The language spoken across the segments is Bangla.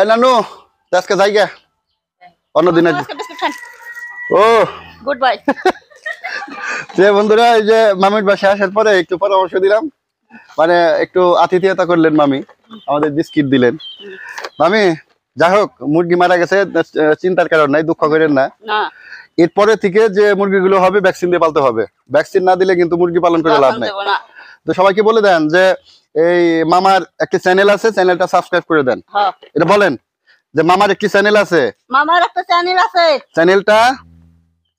এই নানু আজকে যাই গে অন্যদিন ও গুড বাই যে বন্ধুরা এই যে মামির বাসা আসার পরে একটু পরামর্শ দিলাম মানে একটু আতিথেয়তা করলেন মামি আমাদের বিস্কিট দিলেন মামি যাই হোক মুরগি মারা গেছে চিন্তার কারণ নাই দুঃখ করেন না এরপরে থেকে যে মুরগিগুলো হবে ভ্যাকসিন দিয়ে পালতে হবে ভ্যাকসিন না দিলে কিন্তু মুরগি পালন করে লাভ নেই তো সবাইকে বলে দেন যে এই মামার একটি চ্যানেল আছে চ্যানেলটা সাবস্ক্রাইব করে দেন হ্যাঁ। এটা বলেন যে মামার একটি চ্যানেল আছে মামার একটা চ্যানেল আছে চ্যানেলটা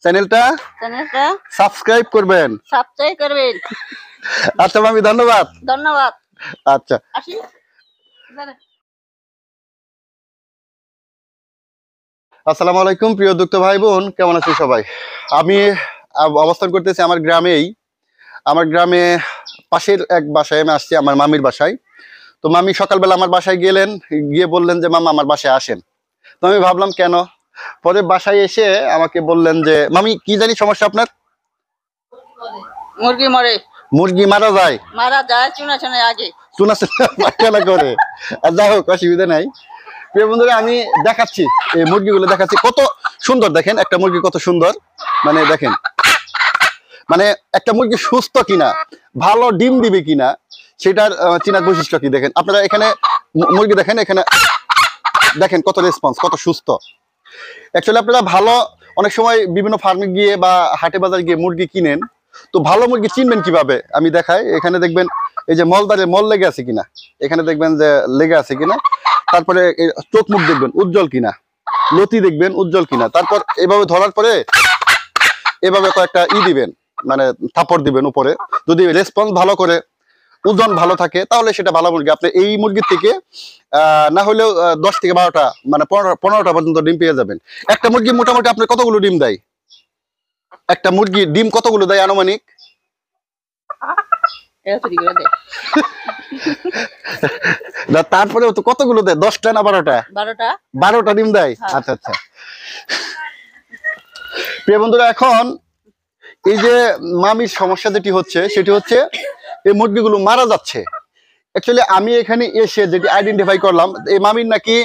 চ্যানেলটা চ্যানেলটা সাবস্ক্রাইব করবেন সাবস্ক্রাইব করবেন আচ্ছা মামি ধন্যবাদ ধন্যবাদ আচ্ছা আসি আসসালামু আলাইকুম প্রিয় দুঃখ ভাই বোন কেমন আছেন সবাই আমি অবস্থান করতেছি আমার গ্রামেই আমার গ্রামে পাশের এক বাসায় আমি আসছি আমার মামির বাসায় তো মামি সকালবেলা আমার বাসায় গেলেন গিয়ে বললেন যে মামা আমার বাসায় আসেন তো আমি ভাবলাম কেন পরে বাসায় এসে আমাকে বললেন যে মামি কি জানি সমস্যা আপনার মুরগি মরে মুরগি মারা যায় মারা যায় চুনা চুনা আগে করে আর যাই হোক অসুবিধা নাই আমি দেখাচ্ছি এই গুলো দেখাচ্ছি কত সুন্দর দেখেন একটা মুরগি কত সুন্দর মানে দেখেন মানে একটা মুরগি সুস্থ কিনা ভালো ডিম দিবে কিনা সেটার চিনার বৈশিষ্ট্য কি দেখেন আপনারা এখানে মুরগি দেখেন এখানে দেখেন কত রেসপন্স কত সুস্থ অ্যাকচুয়ালি আপনারা ভালো অনেক সময় বিভিন্ন ফার্মে গিয়ে বা হাটে বাজার গিয়ে মুরগি কিনেন তো ভালো মুরগি চিনবেন কিভাবে আমি দেখাই এখানে দেখবেন এই যে মলদারে মল লেগে আছে কিনা এখানে দেখবেন যে লেগে আছে কিনা তারপরে চোখ মুখ দেখবেন উজ্জ্বল কিনা লতি দেখবেন উজ্জ্বল কিনা তারপর এভাবে ধরার পরে এভাবে কয়েকটা ই দিবেন মানে থাপড় দিবেন উপরে যদি রেসপন্স ভালো করে ওজন ভালো থাকে তাহলে সেটা ভালো মুরগি আপনি এই মুরগির থেকে না হলেও দশ থেকে বারোটা মানে পনেরোটা পর্যন্ত ডিম পেয়ে যাবেন একটা মুরগি মোটামুটি আপনি কতগুলো ডিম দেয় একটা মুরগি ডিম কতগুলো দেয় আনুমানিক তারপরে কতগুলো দেয় দশটা না বারোটা বারোটা বারোটা ডিম দেয় হ্যাঁ। আচ্ছা আচ্ছা প্রিয় বন্ধুরা এখন এই যে মামির সমস্যা যেটি হচ্ছে সেটি হচ্ছে এই মুরগিগুলো মারা যাচ্ছে অ্যাকচুয়ালি আমি এখানে এসে যেটি আইডেন্টিফাই করলাম এই মামির নাকি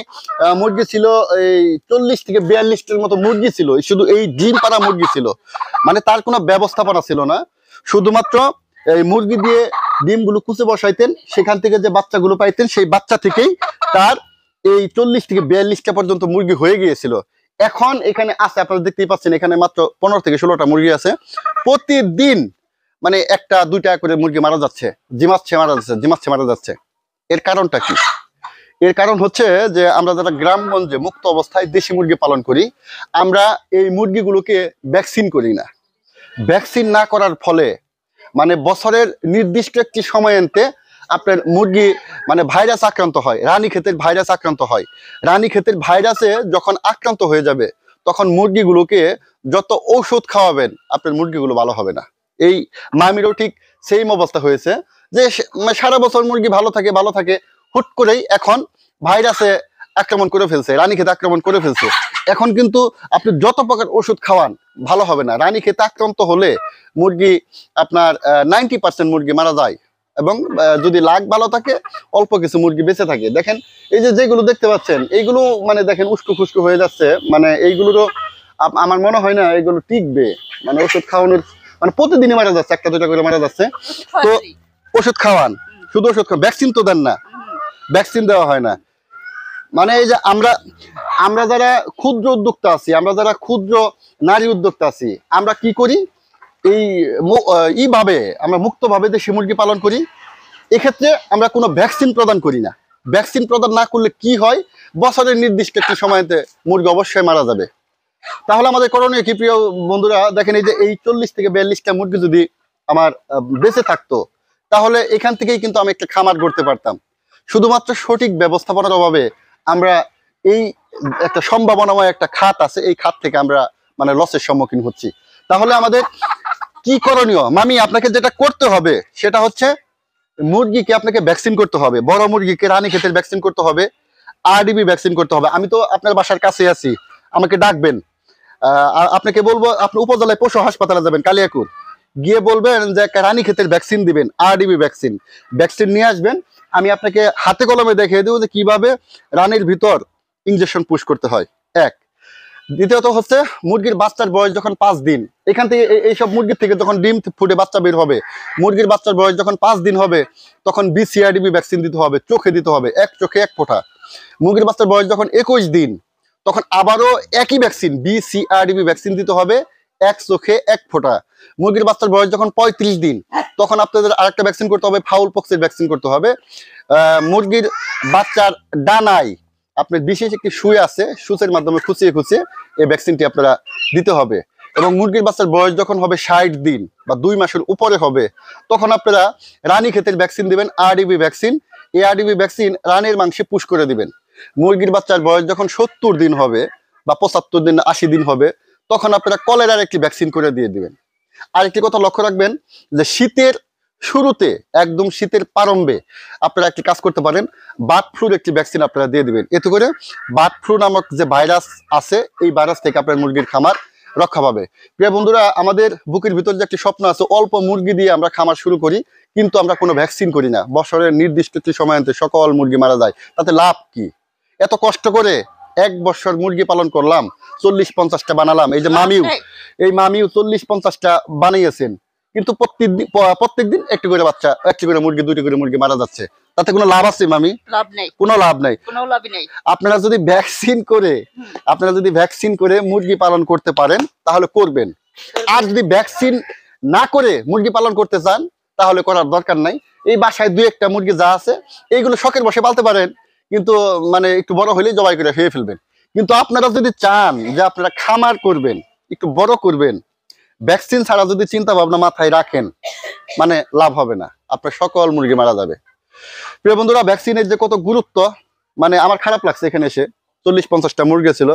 মুরগি ছিল এই চল্লিশ থেকে বিয়াল্লিশটার মতো মুরগি ছিল শুধু এই ডিম পাড়া মুরগি ছিল মানে তার কোনো ব্যবস্থাপনা ছিল না শুধুমাত্র এই মুরগি দিয়ে ডিমগুলো কুচে বসাইতেন সেখান থেকে যে বাচ্চাগুলো পাইতেন সেই বাচ্চা থেকেই তার এই চল্লিশ থেকে বিয়াল্লিশটা পর্যন্ত মুরগি হয়ে গিয়েছিল এখন এখানে আছে আপনারা দেখতেই পাচ্ছেন এখানে মাত্র পনেরো থেকে ষোলোটা মুরগি আছে প্রতিদিন মানে একটা দুইটা করে মুরগি মারা যাচ্ছে জিমাচ্ছে মারা যাচ্ছে জিমাচ্ছে মারা যাচ্ছে এর কারণটা কি এর কারণ হচ্ছে যে আমরা যারা গ্রামগঞ্জে মুক্ত অবস্থায় দেশি মুরগি পালন করি আমরা এই মুরগিগুলোকে ভ্যাকসিন করি না ভ্যাকসিন না করার ফলে মানে বছরের নির্দিষ্ট একটি সময় আনতে আপনার মুরগি মানে ভাইরাস আক্রান্ত হয় রানী ক্ষেতের ভাইরাস আক্রান্ত হয় রানী ক্ষেতের ভাইরাসে যখন আক্রান্ত হয়ে যাবে তখন মুরগিগুলোকে যত ঔষধ খাওয়াবেন আপনার মুরগিগুলো ভালো হবে না এই মামিরও ঠিক সেই অবস্থা হয়েছে যে মানে সারা বছর মুরগি ভালো থাকে ভালো থাকে হুট করেই এখন ভাইরাসে আক্রমণ করে ফেলছে রানী ক্ষেত আক্রমণ করে ফেলছে এখন কিন্তু আপনি যত প্রকার ওষুধ খাওয়ান ভালো হবে না রানী ক্ষেত আক্রান্ত হলে মুরগি আপনার নাইনটি পার্সেন্ট মুরগি মারা যায় এবং যদি লাখ ভালো থাকে অল্প কিছু মুরগি বেঁচে থাকে দেখেন এই যে যেগুলো দেখতে পাচ্ছেন এইগুলো মানে দেখেন উস্কু খুস্কু হয়ে যাচ্ছে মানে এইগুলোরও আমার মনে হয় না এগুলো টিকবে মানে ওষুধ খাওয়ানোর মানে প্রতিদিনই মারা যাচ্ছে একটা দুটা করে মারা যাচ্ছে তো ওষুধ খাওয়ান শুধু ওষুধ খাওয়া ভ্যাকসিন তো দেন না ভ্যাকসিন দেওয়া হয় না মানে এই যে আমরা আমরা যারা ক্ষুদ্র উদ্যোক্তা আছি আমরা যারা ক্ষুদ্র নারী উদ্যোক্তা আছি আমরা কি করি এই ইভাবে আমরা মুক্তভাবে যে মুরগি পালন করি এক্ষেত্রে আমরা কোনো ভ্যাকসিন প্রদান করি না ভ্যাকসিন প্রদান না করলে কি হয় বছরের নির্দিষ্ট একটি সময়তে মুরগি অবশ্যই মারা যাবে তাহলে আমাদের করণীয় কি প্রিয় বন্ধুরা দেখেন এই যে এই চল্লিশ থেকে বিয়াল্লিশটা মুরগি যদি আমার বেঁচে থাকতো তাহলে এখান থেকেই কিন্তু আমি একটা খামার গড়তে পারতাম শুধুমাত্র সঠিক ব্যবস্থাপনার অভাবে আমরা এই একটা সম্ভাবনাময় একটা খাত আছে এই খাত থেকে আমরা মানে লসের সম্মুখীন হচ্ছি তাহলে আমাদের কি করণীয় মামি আপনাকে যেটা করতে হবে সেটা হচ্ছে মুরগিকে আপনাকে ভ্যাকসিন করতে হবে বড় মুরগিকে রানী ক্ষেত্রে ভ্যাকসিন করতে হবে আরডিবি ভ্যাকসিন করতে হবে আমি তো আপনার বাসার কাছে আছি আমাকে ডাকবেন আপনাকে বলবো আপনি উপজেলায় পশু হাসপাতালে যাবেন কালিয়াকুর গিয়ে বলবেন যে রানী ক্ষেতের ভ্যাকসিন দিবেন আরডিবি ভ্যাকসিন ভ্যাকসিন নিয়ে আসবেন আমি আপনাকে হাতে কলমে দেখিয়ে দেবো যে কিভাবে রানীর ভিতর ইঞ্জেকশন পুশ করতে হয় এক দ্বিতীয়ত হচ্ছে মুরগির বাচ্চার বয়স যখন পাঁচ দিন এখান থেকে এইসব মুরগির থেকে যখন ডিম ফুটে বাচ্চা বের হবে মুরগির বাচ্চার বয়স যখন পাঁচ দিন হবে তখন বিসিআরডিবি ভ্যাকসিন দিতে হবে চোখে দিতে হবে এক চোখে এক ফোঁটা মুরগির বাচ্চার বয়স যখন একুশ দিন তখন আবারও একই ভ্যাকসিন বিসিআরডিবি ভ্যাকসিন দিতে হবে এক চোখে এক ফোঁটা মুরগির বাচ্চার বয়স যখন পঁয়ত্রিশ দিন তখন আপনাদের আরেকটা ভ্যাকসিন করতে হবে ফাউল পক্সের ভ্যাকসিন করতে হবে মুরগির বাচ্চার ডানায় আপনি বিশেষ একটি সুই আছে সুচের মাধ্যমে খুঁচিয়ে খুঁচিয়ে এই ভ্যাকসিনটি আপনারা দিতে হবে এবং মুরগির বাচ্চার বয়স যখন হবে ষাট দিন বা দুই মাসের উপরে হবে তখন আপনারা রানী ক্ষেতের ভ্যাকসিন দেবেন আরডিবি ভ্যাকসিন এই আরডিবি ভ্যাকসিন রানের মাংসে পুষ করে দিবেন মুরগির বাচ্চার বয়স যখন সত্তর দিন হবে বা পঁচাত্তর দিন আশি দিন হবে তখন আপনারা কলেরার একটি ভ্যাকসিন করে দিয়ে দিবেন আরেকটি কথা লক্ষ্য রাখবেন যে শীতের শুরুতে একদম শীতের প্রারম্ভে আপনারা একটি কাজ করতে পারেন বার্ড ফ্লুর একটি ভ্যাকসিন আপনারা দিয়ে দেবেন এতে করে বার্ড ফ্লু নামক যে ভাইরাস আছে এই ভাইরাস থেকে আপনার মুরগির খামার রক্ষা পাবে প্রিয় বন্ধুরা আমাদের বুকের ভিতর যে একটি স্বপ্ন আছে অল্প মুরগি দিয়ে আমরা খামার শুরু করি কিন্তু আমরা কোনো ভ্যাকসিন করি না বছরের নির্দিষ্ট একটি সময়তে সকল মুরগি মারা যায় তাতে লাভ কি এত কষ্ট করে এক বছর মুরগি পালন করলাম চল্লিশ পঞ্চাশটা বানালাম এই যে মামিউ এই মামিউ চল্লিশ পঞ্চাশটা বানিয়েছেন কিন্তু প্রত্যেকদিন প্রত্যেকদিন একটি করে বাচ্চা একটি করে মুরগি দুইটি করে মুরগি মারা যাচ্ছে তাতে কোনো লাভ আছে মামি লাভ নেই কোনো লাভ নাই কোনো লাভ নেই আপনারা যদি ভ্যাকসিন করে আপনারা যদি ভ্যাকসিন করে মুরগি পালন করতে পারেন তাহলে করবেন আর যদি ভ্যাকসিন না করে মুরগি পালন করতে চান তাহলে করার দরকার নাই এই বাসায় দুই একটা মুরগি যা আছে এইগুলো শখের বসে পালতে পারেন কিন্তু মানে একটু বড় হলে জবাই করে ফেয়ে ফেলবেন কিন্তু আপনারা যদি চান যে আপনারা খামার করবেন একটু বড় করবেন ভ্যাকসিন ছাড়া যদি চিন্তা ভাবনা মাথায় রাখেন মানে লাভ হবে না আপনার সকল মুরগি মারা যাবে প্রিয় বন্ধুরা ভ্যাকসিনের যে কত গুরুত্ব মানে আমার খারাপ লাগছে এখানে এসে চল্লিশ পঞ্চাশটা মুরগি ছিল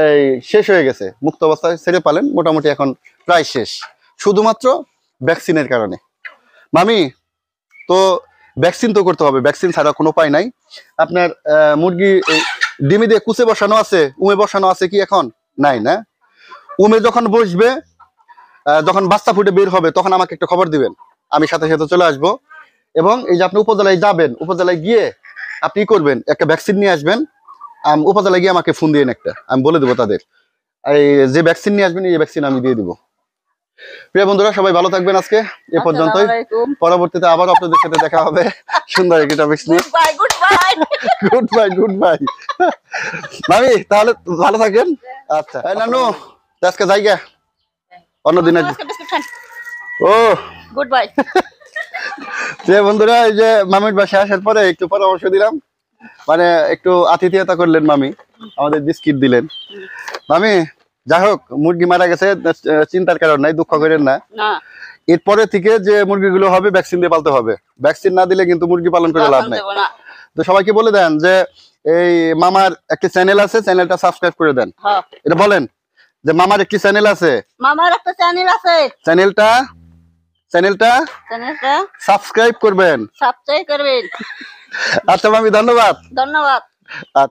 এই শেষ হয়ে গেছে মুক্ত অবস্থায় ছেড়ে পালেন মোটামুটি এখন প্রায় শেষ শুধুমাত্র ভ্যাকসিনের কারণে মামি তো ভ্যাকসিন তো করতে হবে ভ্যাকসিন ছাড়া কোনো উপায় নাই আপনার মুরগি ডিমি দিয়ে কুচে বসানো আছে উমে বসানো আছে কি এখন নাই না উমে যখন বসবে যখন বাচ্চা ফুটে বের হবে তখন আমাকে একটা খবর দিবেন আমি সাথে সাথে চলে আসব এবং এই যে আপনি উপজেলায় যাবেন উপজেলায় গিয়ে আপনি করবেন একটা ভ্যাকসিন নিয়ে আসবেন উপজেলায় গিয়ে আমাকে ফোন দিয়ে একটা আমি বলে দেবো তাদের এই যে ভ্যাকসিন নিয়ে আসবেন এই ভ্যাকসিন আমি দিয়ে দিব প্রিয় বন্ধুরা সবাই ভালো থাকবেন আজকে এ পর্যন্তই পরবর্তীতে আবার আপনাদের সাথে দেখা হবে সুন্দর একটি টপিক নিয়ে গুড বাই গুড বাই মামি তাহলে ভালো থাকেন আচ্ছা নানু আজকে জায়গা অন্যদিন ও গুড বাই যে বন্ধুরা এই যে মামির বাসায় আসার পরে একটু পরামর্শ দিলাম মানে একটু আতিথেয়তা করলেন মামি আমাদের বিস্কিট দিলেন মামি যাই হোক মুরগি মারা গেছে চিন্তার কারণ নাই দুঃখ করেন না এরপরে থেকে যে মুরগিগুলো হবে ভ্যাকসিন দিয়ে পালতে হবে ভ্যাকসিন না দিলে কিন্তু মুরগি পালন করে লাভ নেই তো সবাইকে বলে দেন যে এই মামার একটা চ্যানেল আছে চ্যানেলটা সাবস্ক্রাইব করে দেন হ্যাঁ। এটা বলেন যে মামার একটি চ্যানেল আছে মামার একটা চ্যানেল আছে চ্যানেলটা চ্যানেলটা চ্যানেলটা সাবস্ক্রাইব করবেন সাবস্ক্রাইব করবেন আচ্ছা মামি ধন্যবাদ ধন্যবাদ আচ্ছা।